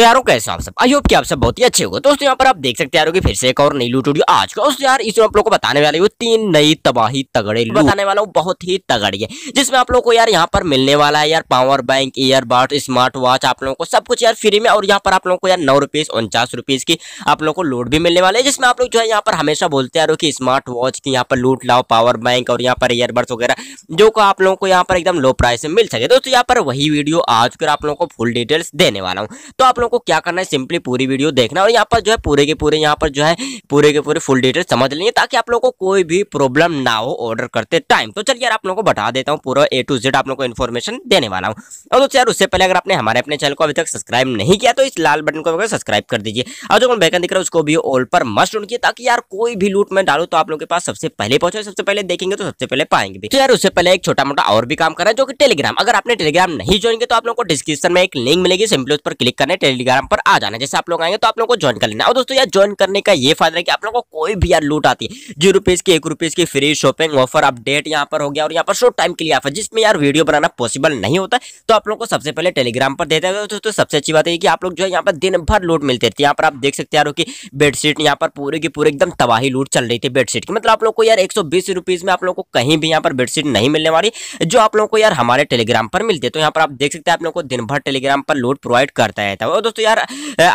तो यारों कैसे आप सब आई होप कि आप सब बहुत ही अच्छे हो दोस्तों यहाँ पर आप देख सकते यारो कि फिर से एक और नई लूट वीडियो आज का दोस्तों यार इसमें आप लोगों को बताने वाले हूँ तीन नई तबाही तगड़े लूट बताने वाला हूँ बहुत ही तगड़ी है जिसमें आप लोग को यार यहाँ पर मिलने वाला है यार power bank earbud smart watch आप लोगों को सब कुछ यार फ्री में और यहाँ पर आप लोगों को यार नौ रुपीज उनचास रुपीज की आप लोग को लूट भी मिलने वाले है जिसमें आप लोग जो है यहाँ पर हमेशा बोलते यारो कि स्मार्ट वॉच की यहाँ पर लूट लाओ पावर बैंक और यहाँ पर ईयरबड्स वगैरह जो को आप लोगों को यहाँ पर एकदम लो प्राइस में मिल सके दोस्तों यहाँ पर वही वीडियो आज कर आप लोगों को फुल डिटेल्स देने वाला हूँ तो आप लोग को क्या करना है सिंपली पूरी वीडियो देखना और यहाँ पर जो है पूरे के पूरे यहाँ पर जो है पूरे के पूरे फुल डिटेल समझ लेंगे ताकि आप लोगों को कोई भी प्रॉब्लम ना हो ऑर्डर करते टाइम तो चलिए यार आप लोगों को बता देता हूँ पूरा ए टू जेड आप लोग को इन्फॉर्मेशन देने वाला हूँ और दोस्तों यार उससे पहले अगर आपने हमारे अपने चैनल को अभी तक सब्सक्राइब नहीं किया तो इस लाल बटन को सब्सक्राइब कर दीजिए और जो बैकन दिख रहा है उसको भी ऑल पर मस्ट उनकी ताकि यार कोई भी लूट में डालू तो आप लोग के पास सबसे पहले पहुंचे सबसे पहले देखेंगे तो सबसे पहले पाएंगे तो यार उससे पहले एक छोटा मोटा और भी काम करना है जो कि टेलीग्राम अगर आपने टेलीग्राम नहीं ज्वाइन किया तो आप लोग को डिस्क्रिप्शन में एक लिंक मिलेगी सिंपली उस पर क्लिक करने टेली टेलीग्राम पर आ जाना जैसे आप लोग आएंगे तो आप लोग को ज्वाइन कर लेना और दोस्तों यार ज्वाइन करने का ये फायदा है कि आप लोग को कोई भी यार लूट आती है जीरो रुपीज़ की एक रुपीज़ की फ्री शॉपिंग ऑफर अपडेट यहाँ पर हो गया और यहाँ पर शॉर्ट टाइम के लिए ऑफर जिसमें यार वीडियो बनाना पॉसिबल नहीं होता तो आप लोग को सबसे पहले टेलीग्राम पर देते हैं तो दोस्तों सबसे अच्छी बात है कि आप लोग जो है यहाँ पर दिन भर लूट मिलते रहती है यहाँ पर आप देख सकते यार कि बेडशीट यहाँ पर पूरे की पूरे एकदम तबाही लूट चल रही थी बेडशीट की मतलब आप लोग को यार एक सौ में आप लोग को कहीं भी यहाँ पर बेडशीट नहीं मिलने वाली जो आप लोग को यार हमारे टेलीग्राम पर मिलते तो यहाँ पर आप देख सकते हैं आप लोग को दिन भर टेलीग्राम पर लोड प्रोवाइड करता रहता है और दोस्तों यार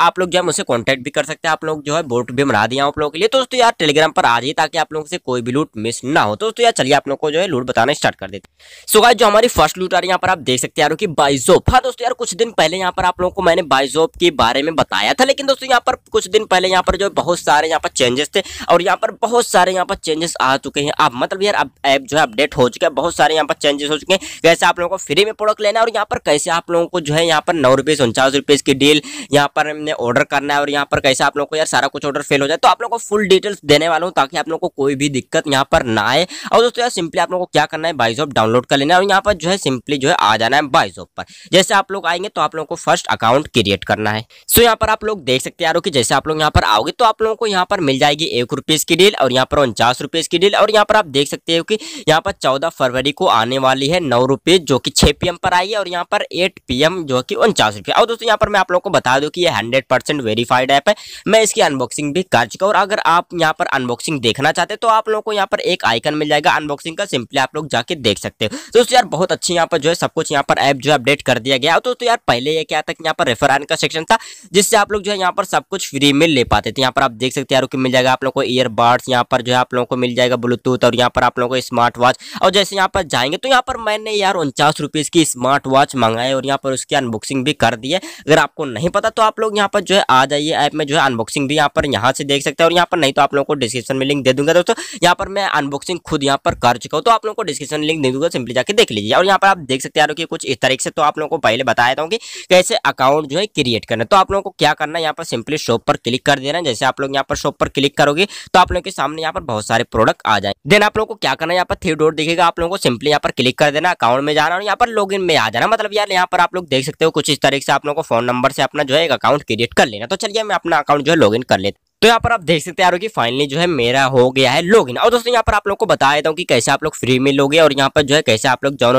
आप लोग जो है मुझसे कॉन्टैक्ट भी कर सकते हैं आप लोग जो है बोट भी बना दिया आप लोगों के लिए तो दोस्तों यार टेलीग्राम पर आ जाइए ताकि आप लोगों से कोई भी लूट मिस ना हो तो दोस्तों यार चलिए आप लोग को जो है लूट बताना स्टार्ट कर देते सो गाइस जो हमारी फर्स्ट लूट आ रही है यहाँ पर आप देख सकते हैं यार कि बाइजोप हाँ दोस्तों यार कुछ दिन पहले यहाँ पर आप लोगों को मैंने बाइजोप के बारे में बताया था लेकिन दोस्तों यहाँ पर कुछ दिन पहले यहाँ पर जो बहुत सारे यहाँ पर चेंजेस थे और यहाँ पर बहुत सारे यहाँ पर चेंजेस आ चुके हैं अब मतलब यार अब ऐप जो है अपडेट हो चुका है बहुत सारे यहाँ पर चेंजेस हो चुके हैं कैसे आप लोगों को फ्री में प्रोडक्ट लेना और यहाँ पर कैसे आप लोगों को जो है यहाँ पर नौ रुपये उनचास रुपये की डील बिल यहाँ पर हमने ऑर्डर करना है और यहाँ पर कैसे आप लोग को यार सारा कुछ ऑर्डर फेल हो जाए तो आप लोग को फुल डिटेल्स देने वाला हूँ ताकि आप लोग को कोई भी दिक्कत यहाँ पर ना आए और दोस्तों यार सिंपली आप लोग को क्या करना है बाइजॉप डाउनलोड कर लेना है और यहाँ पर जो है सिंपली जो है आ जाना है बाइजॉप पर जैसे आप लोग आएंगे तो आप लोग को फर्स्ट अकाउंट क्रिएट करना है सो यहाँ पर आप लोग देख सकते हैं यारो कि जैसे आप लोग यहाँ पर आओगे तो आप लोगों को यहाँ पर मिल जाएगी एक की डील और यहाँ पर उनचास की डील और यहाँ पर आप देख सकते हो कि यहाँ पर चौदह फरवरी को आने वाली है नौ जो कि छह पी पर आई है और यहाँ पर एट पी जो कि उनचास रुपये और दोस्तों यहाँ पर मैं आप लोग आपको बता दो कि ये हंड्रेड परसेंट वेरीफाइड ऐप है मैं इसकी अनबॉक्सिंग भी कर चुका हूँ और अगर आप यहाँ पर अनबॉक्सिंग देखना चाहते हो तो आप लोगों को यहाँ पर एक आइकन मिल जाएगा अनबॉक्सिंग का सिंपली आप लोग जाके देख सकते हो दोस्तों यार बहुत अच्छी यहाँ पर जो है सब कुछ यहाँ पर ऐप जो है अपडेट कर दिया गया तो, यार पहले ये क्या था यहाँ पर रेफर आने का सेक्शन था जिससे आप लोग जो है यहाँ पर सब कुछ फ्री में ले पाते थे यहाँ पर आप देख सकते हैं मिल जाएगा आप लोग को ईयरबड्स यहाँ पर जो है आप लोगों को मिल जाएगा ब्लूटूथ और यहाँ पर आप लोगों को स्मार्ट वॉच और जैसे यहाँ पर जाएंगे तो यहाँ पर मैंने यार उनचास रुपीज की स्मार्ट वॉच मंगाई और यहाँ पर उसकी अनबॉक्सिंग भी कर दी है अगर आपको नहीं पता तो आप लोग यहाँ पर जो है आ जाइए ऐप में जो है अनबॉक्सिंग भी यहाँ पर यहाँ से देख सकते हैं और यहाँ पर नहीं तो आप लोगों को डिस्क्रिप्शन में लिंक दे दूंगा दोस्तों यहाँ पर मैं अनबॉक्सिंग खुद यहाँ पर कर चुका हूँ तो आप लोगों को डिस्क्रिप्शन लिंक दे दूंगा सिंपली जाकर देख लीजिए और यहाँ पर आप देख सकते हैं कि कुछ इस तरीके से तो आप लोगों को पहले बताया था कि कैसे अकाउंट जो है क्रिएट करना तो आप लोगों को क्या करना यहाँ पर सिंपली शॉप पर क्लिक कर देना जैसे आप लोग यहाँ पर शॉप पर क्लिक करोगे तो आप लोगों के सामने यहाँ पर बहुत सारे प्रोडक्ट आ जाए देन आप लोगों को क्या करना यहाँ पर थ्री डोर दिखेगा आप लोगों को सिंपली यहाँ पर क्लिक कर देना अकाउंट में जाना और यहाँ पर लॉग में आ जाना मतलब यार यहाँ पर आप लोग देख सकते हो कुछ इस तरीके से आप लोगों को फोन नंबर से अपना जो है एक अकाउंट क्रिएट कर लेना तो चलिए मैं अपना अकाउंट जो है लॉग कर लेता तो यहाँ पर आप देख सकते हो कि फाइनली जो है मेरा हो गया है लॉगिन और दोस्तों यहाँ पर आप लोग को बता देता हूँ कि कैसे आप लोग फ्री में लोगे और यहाँ पर जो है कैसे आप लोग जो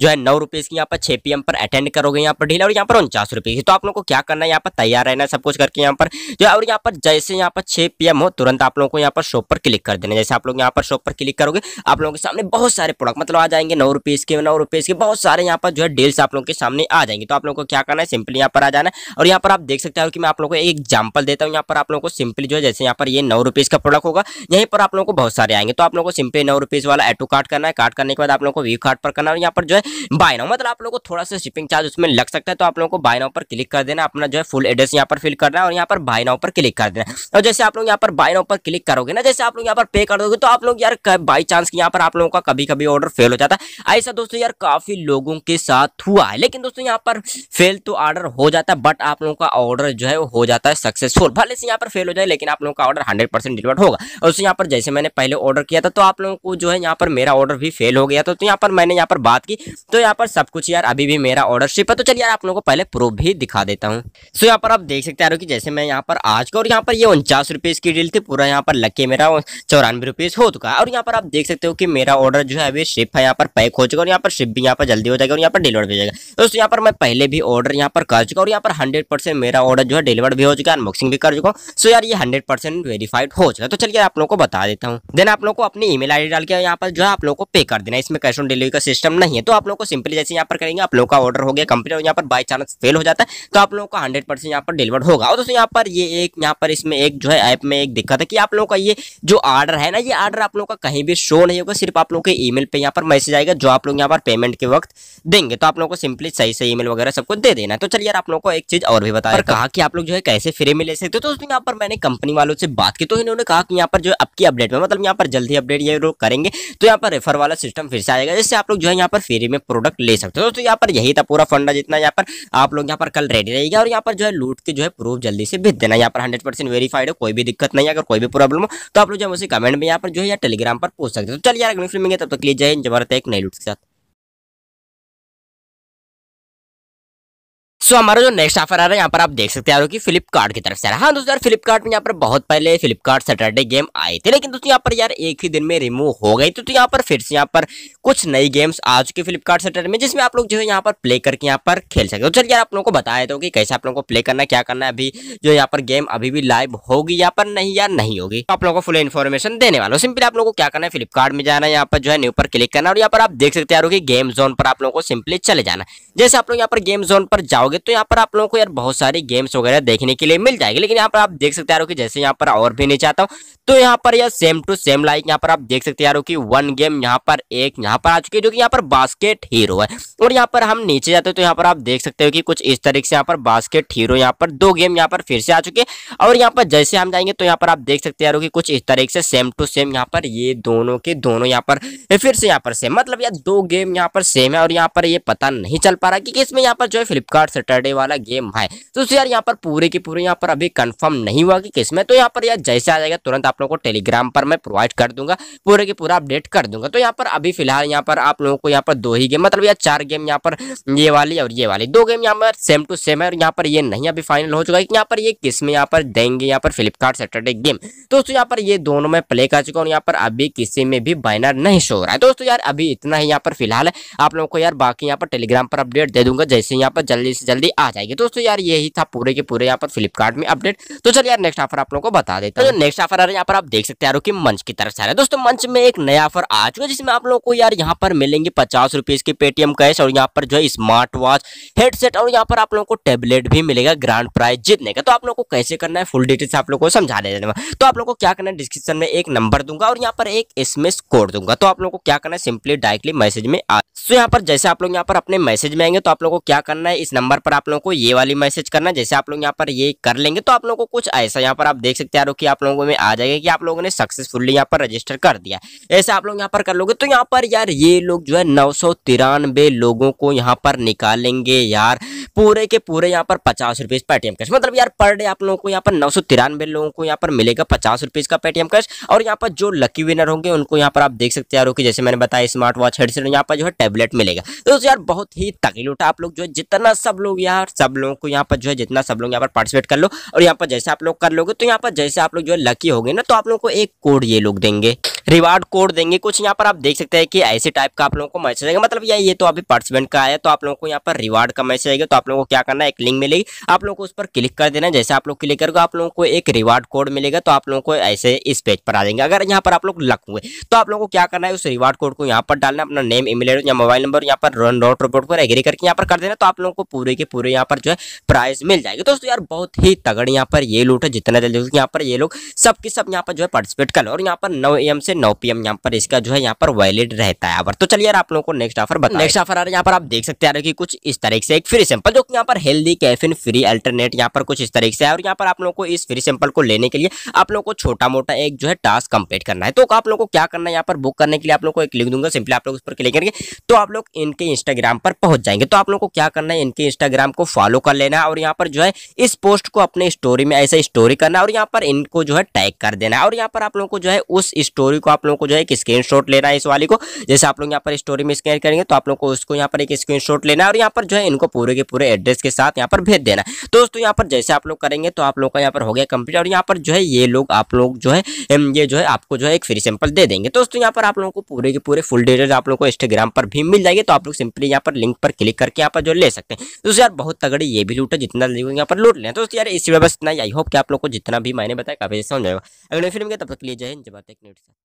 जो है नौ रुपीज़ की यहाँ पर छः पी पर अटेंड करोगे यहाँ पर ढील और यहाँ पर उनचास रुपए की तो आप लोग को क्या करना है यहाँ पर तैयार रहना सब कुछ करके यहाँ पर जो है और यहाँ पर जैसे यहाँ पर छः पी हो तुरंत आप लोग को यहाँ पर शॉप पर क्लिक कर देना जैसे आप लोग यहाँ पर शॉप पर क्लिक करोगे आप लोगों के सामने बहुत सारे प्रोडक्ट मतलब आ जाएंगे नौ रुपीज़ के नौ रुपीज़ के बहुत सारे यहाँ पर जो है डील्स आप लोगों के सामने आ जाएंगे तो आप लोग को क्या करना है सिंपली यहाँ पर आ जाना और यहाँ पर आप देख सकते हो कि मैं आप लोग को एक एग्जाम्पल देता हूँ यहाँ पर आप लोग को सिंपली सिंपली जो है जैसे यहाँ पर ये नौ रुपीज़ का प्रोडक्ट होगा यहीं पर आप लोगों को बहुत सारे आएंगे तो आप लोगों को सिंपली नौ रुपीज़ वाला एटू कार्ड करना है कार्ड करने के बाद आप लोगों को व्यू कार्ड पर करना है यहाँ पर जो है बाय नाउ मतलब आप लोगों को थोड़ा सा शिपिंग चार्ज उसमें लग सकता है तो आप लोगों को बाय नाउ पर क्लिक कर देना अपना जो है फुल एड्रेस यहाँ पर फिल करना है और यहाँ पर बाय नाउ पर क्लिक कर देना और जैसे आप लोग यहाँ पर बाय नाउ पर क्लिक करोगे ना जैसे आप लोग यहाँ पर पे कर दोगे तो आप लोग यार बाई चांस यहाँ पर आप लोगों का कभी कभी ऑर्डर फेल हो जाता है ऐसा दोस्तों यार काफ़ी लोगों के साथ हुआ है लेकिन दोस्तों यहाँ पर फेल तो ऑर्डर हो जाता है बट आप लोगों का ऑर्डर जो है वो हो जाता है सक्सेसफुल भले से यहाँ पर फेल हो जाए लेकिन आप लोगों का ऑर्डर हंड्रेड परसेंट डिलीवर होगा और उसे यहाँ पर जैसे मैंने पहले ऑर्डर किया था तो आप लोगों को जो है यहाँ पर मेरा ऑर्डर भी फेल हो गया था तो यहाँ पर मैंने यहाँ पर बात की तो यहाँ पर सब कुछ यार अभी भी मेरा ऑर्डर शिप है तो चलिए यार आप लोगों को पहले प्रूफ भी दिखा देता हूँ सो यहाँ पर आप देख सकते हो कि जैसे मैं यहाँ पर आज का और यहाँ पर ये उनचास रुपीज़ की डील थी पूरा यहाँ पर लग के मेरा चौरानवे रुपीज़ हो चुका है और यहाँ पर आप देख सकते हो कि मेरा ऑर्डर जो है अभी शिप है यहाँ पर पैक हो चुका और यहाँ पर शिप भी यहाँ पर जल्दी हो जाएगा और यहाँ पर डिलीवर भी हो जाएगा दोस्तों यहाँ पर मैं पहले भी ऑर्डर यहाँ पर कर चुका और यहाँ पर हंड्रेड मेरा ऑर्डर जो है डिलीवर भी हो चुका है अनबॉक्सिंग भी कर चुका हूँ सो यार ये हंड्रेड परसेंट वेरीफाइड हो चुका है तो चलिए आप लोगों को बता देता हूँ देन आप लोगों को अपनी ईमेल आईडी डाल के यहाँ पर जो है आप लोगों को पे कर देना इसमें कैश ऑन डिलीवरी का सिस्टम नहीं है तो आप लोगों को सिंपली जैसे यहाँ पर करेंगे आप लोगों का ऑर्डर हो गया कंप्लीट और यहाँ पर बाई चांस फेल हो जाता है तो आप लोगों को हंड्रेड परसेंट यहाँ पर डिलीवर होगा और दोस्तों यहाँ पर ये एक यहाँ पर इसमें एक जो है ऐप में एक दिक्कत है कि आप लोगों का ये जो ऑर्डर है ना ये ऑर्डर आप लोगों का कहीं भी शो नहीं होगा सिर्फ आप लोगों के ईमेल पे यहाँ पर मैसेज आएगा जो आप लोग यहाँ पर पेमेंट के वक्त देंगे तो आप लोगों को सिंपली सही सही ईमेल वगैरह सबको दे देना तो चलिए यार आप लोगों को एक चीज और भी बताया कहा कि आप लोग जो है कैसे फ्री में ले सकते हो तो दोस्तों यहाँ पर मैंने कंपनी वालों से बात की तो इन्होंने कहा कि यहाँ पर जो अब अपडेट में मतलब यहाँ पर जल्दी अपडेट ये लोग करेंगे तो यहाँ पर रेफर वाला सिस्टम फिर से आएगा जिससे आप लोग जो है यहाँ पर फ्री में प्रोडक्ट ले सकते हो तो यहाँ पर यही था पूरा फंडा जितना यहाँ पर आप लोग यहाँ पर कल रेडी रहेगा और यहाँ पर जो है लूट के जो है प्रूफ जल्दी से भेज देना यहाँ पर हंड्रेड परसेंट वेरीफाइड हो कोई भी दिक्कत नहीं है अगर कोई भी प्रॉब्लम हो तो आप लोग जो है मुझे कमेंट में यहाँ पर जो है टेलीग्राम पर पूछ सकते हो तो चलिए यार फिल्मेंगे तब तक लीजिए जय एक नई लूट के साथ सो हमारा जो नेक्स्ट ऑफर आ रहा है यहाँ पर आप देख सकते हैं कि फ्लिपकार्ट की तरफ से रहा हाँ दोस्तों यार फ्लिपकार्ट में यहाँ पर बहुत पहले फ्लिपकार्ट सैटरडे गेम आए थे लेकिन दोस्तों यहाँ पर यार एक ही दिन में रिमूव हो गई तो, तो यहाँ पर फिर से यहाँ पर कुछ नई गेम्स आ चुके फ्लिपकार्ट सैटरडे में जिसमें आप लोग जो है यहाँ पर प्ले करके यहाँ पर खेल सकते हो चल यार आप लोगों को बताया तो कि कैसे आप लोगों को प्ले करना है क्या करना है अभी जो यहाँ पर गेम अभी भी लाइव होगी यहाँ पर नहीं या नहीं होगी आप लोगों को फुल इन्फॉर्मेशन देने वाला सिंपली आप लोगों को क्या करना है फ्लिपकार्ट में जाना है यहाँ पर जो है न्यू पर क्लिक करना और यहाँ पर आप देख सकते हैं कि गेम जोन पर आप लोगों को सिंपली चले जाना जैसे आप लोग यहाँ पर गेम जोन पर जाओगे जाओगे तो यहाँ पर आप लोगों को यार बहुत सारे गेम्स वगैरह देखने के लिए मिल जाएगी लेकिन यहाँ पर आप देख सकते हो कि जैसे यहाँ पर और भी नहीं चाहता हूँ तो यहाँ पर यार सेम टू सेम लाइक यहाँ पर आप देख सकते हो कि वन गेम यहाँ पर एक यहाँ पर आ चुकी है जो कि यहाँ पर बास्केट हीरो है और यहाँ पर हम नीचे जाते हैं तो यहाँ पर आप देख सकते हो कि कुछ इस तरीके से यहाँ पर बास्केट हीरो यहाँ पर दो गेम यहाँ पर फिर से आ चुके हैं और यहाँ पर जैसे हम जाएंगे तो यहाँ पर आप देख सकते हो कि कुछ इस तरीके से सेम टू सेम यहाँ पर ये दोनों के दोनों यहाँ पर फिर से यहाँ पर सेम मतलब यार दो गेम यहाँ पर सेम है और यहाँ पर ये पता नहीं चल पा रहा कि इसमें यहाँ पर जो है फ्लिपकार्ट सैटरडे वाला गेम है तो यार यहाँ पर पूरे के पूरे यहाँ पर अभी कंफर्म नहीं हुआ कि किसमें तो यहाँ पर यार जैसे आ जाएगा तुरंत आप लोगों को टेलीग्राम पर मैं प्रोवाइड कर दूंगा पूरे के पूरा अपडेट कर दूंगा तो यहाँ पर अभी फिलहाल यहाँ पर आप लोगों को यहाँ पर दो ही गेम मतलब यार चार गेम यहाँ पर ये वाली और ये वाली दो गेम यहाँ पर सेम टू सेम है और यहाँ पर ये नहीं अभी फाइनल हो चुका है कि यहाँ पर ये किस में यहाँ पर देंगे यहाँ पर फ्लिपकार्ट सैटरडे गेम दोस्तों यहाँ पर ये दोनों में प्ले कर चुका हूँ यहाँ पर अभी किसी में भी बैनर नहीं शो रहा है दोस्तों यार अभी इतना ही यहाँ पर फिलहाल है आप लोगों को यार बाकी यहाँ पर टेलीग्राम पर अपडेट दे दूंगा जैसे यहाँ पर जल्दी से जल्दी जल्दी आ जाएगी दोस्तों यार यही था पूरे के पूरे यहाँ पर फ्लिपकार्ट में अपडेट तो चलिए यार नेक्स्ट ऑफर आप लोगों को बता देता हूँ नेक्स्ट हम्म। ऑफर आ रहा है यहाँ पर आप देख सकते हैं कि मंच की तरफ से आ रहा है दोस्तों मंच में एक नया ऑफर आ चुका है जिसमें आप लोगों को यार यहाँ पर मिलेंगे पचास रुपीज की पेटीएम कैश और यहाँ पर जो है स्मार्ट वॉच हेडसेट और यहाँ पर आप लोगों को टेबलेट भी मिलेगा ग्रांड प्राइज जीतने का तो आप लोगों को कैसे करना है फुल डिटेल से आप लोगों को समझा देने तो आप लोगों को क्या करना है डिस्क्रिप्शन में एक नंबर दूंगा और यहाँ पर एक एसएमएस कोड दूंगा तो आप लोगों को क्या करना है सिंपली डायरेक्टली मैसेज में आ तो यहाँ पर जैसे आप लोग यहाँ पर अपने मैसेज में आएंगे तो आप लोगों को क्या करना है इस नंबर पर आप लोगों को ये वाली मैसेज करना जैसे आप लोग यहाँ पर ये कर लेंगे तो आप लोगों को कुछ ऐसा यहाँ पर आप देख सकते हैं कि आप लोगों में आ जाएगा कि आप लोगों ने सक्सेसफुली यहाँ पर रजिस्टर कर दिया ऐसे आप लोग यहाँ पर कर लोगे तो यहाँ पर यार ये लोग जो है नौ लोगों को यहाँ पर निकालेंगे यार पूरे के पूरे यहाँ पर पचास रुपीज पेटीएम कैश मतलब यार पर डे आप लोगों को यहाँ पर नौ सौ तिरानवे लोगों को यहाँ पर मिलेगा पचास रुपीज का पेटीएम कैश और यहाँ पर जो लकी विनर होंगे उनको यहाँ पर आप देख सकते यार हो कि जैसे मैंने बताया स्मार्ट वॉच हेडसेट यहाँ पर जो है टैबलेट मिलेगा तो यार बहुत ही तकली उठा आप लोग जो है जितना सब लोग यार सब लोगों को यहाँ पर जो है जितना सब लोग यहाँ पर पार्टिसिपेट कर लो और यहाँ पर जैसे आप लोग कर लोगे तो यहाँ पर जैसे आप लोग जो है लकी होगी ना तो आप लोग को एक कोड ये लोग देंगे रिवार्ड कोड देंगे कुछ यहाँ पर आप देख सकते हैं कि ऐसे टाइप का आप लोगों को मैसेज आएगा मतलब यार ये तो अभी पार्टिसिपेंट का आया तो आप लोगों को यहाँ पर रिवार्ड का मैसेज आएगा तो आप लोगों को क्या करना है एक लिंक मिलेगी आप लोगों को उस पर क्लिक कर देना जैसे आप लोग क्लिक करोगे आप लोगों को एक रिवार्ड कोड मिलेगा तो आप लोगों को ऐसे इस पेज पर आ जाएंगे अगर यहाँ पर आप लोग लक हुए तो आप लोगों को क्या करना है उस रिवार्ड कोड को यहाँ पर डालना अपना नेम ईमेल या मोबाइल नंबर यहाँ पर रन डॉट रिपोर्ट पर एग्री करके यहाँ पर कर देना तो आप लोगों को पूरे के पूरे यहाँ पर जो है प्राइज मिल जाएगी दोस्तों यार बहुत ही तगड़ यहाँ पर ये लूट है जितना जल्दी यहाँ पर ये लोग सबके सब यहाँ पर जो है पार्टिसिपेट कर और यहाँ पर नौ एम से नौ पी यहाँ पर इसका जो है यहाँ पर वैलिड रहता है ऑफर तो चलिए यार आप लोगों को नेक्स्ट ऑफर बताओ नेक्स्ट ऑफर आ यार यहाँ पर आप देख सकते हैं कि कुछ इस तरीके से एक फ्री सैंपल जो यहाँ पर हेल्दी कैफिन फ्री अल्टरनेट यहाँ पर कुछ इस तरीके से है और यहाँ पर आप लोगों को इस फ्री सैंपल को लेने के लिए आप लोगों को छोटा मोटा एक जो है टास्क कंप्लीट करना है तो आप लोगों को क्या करना है यहाँ पर बुक करने के लिए आप लोगों को एक लिंक दूंगा सिंपली आप लोग उस पर क्लिक करेंगे तो आप लोग इनके इंस्टाग्राम पर पहुंच जाएंगे तो आप लोगों को क्या करना है इनके इंस्टाग्राम को फॉलो कर लेना है और यहाँ पर जो है इस पोस्ट को अपने स्टोरी में ऐसा स्टोरी करना है और यहाँ पर इनको जो है टैग कर देना है और यहाँ पर आप लोगों को जो है उस स्टोरी को आप लोगों को जो है एक स्क्रीन लेना है इस वाली को जैसे आप लोग यहाँ पर स्टोरी में स्कैन करेंगे तो आप लोग को उसको यहाँ पर एक स्क्रीन लेना है और यहाँ पर जो है इनको पूरे के पूरे एड्रेस के साथ यहाँ पर भेज देना है दोस्तों यहाँ पर जैसे आप लोग करेंगे तो आप लोग का यहाँ पर हो गया कंप्लीट और यहाँ पर जो है ये लोग आप लोग जो है ये जो है आपको जो है एक फ्री सैंपल दे देंगे दोस्तों यहाँ पर आप लोगों को पूरे के पूरे फुल डिटेल्स आप लोगों को इंस्टाग्राम पर भी मिल जाएगी तो आप लोग सिंपली यहाँ पर लिंक पर क्लिक करके यहाँ पर जो ले सकते हैं दोस्तों यार बहुत तगड़ी ये भी लूट है जितना जल्दी यहाँ पर लूट लें दोस्तों यार इसी व्यवस्था आई होप कि आप लोग को जितना भी मैंने बताया काफी समझ जाएगा अगले फिल्म के तब तक लिए जय हिंद जब तक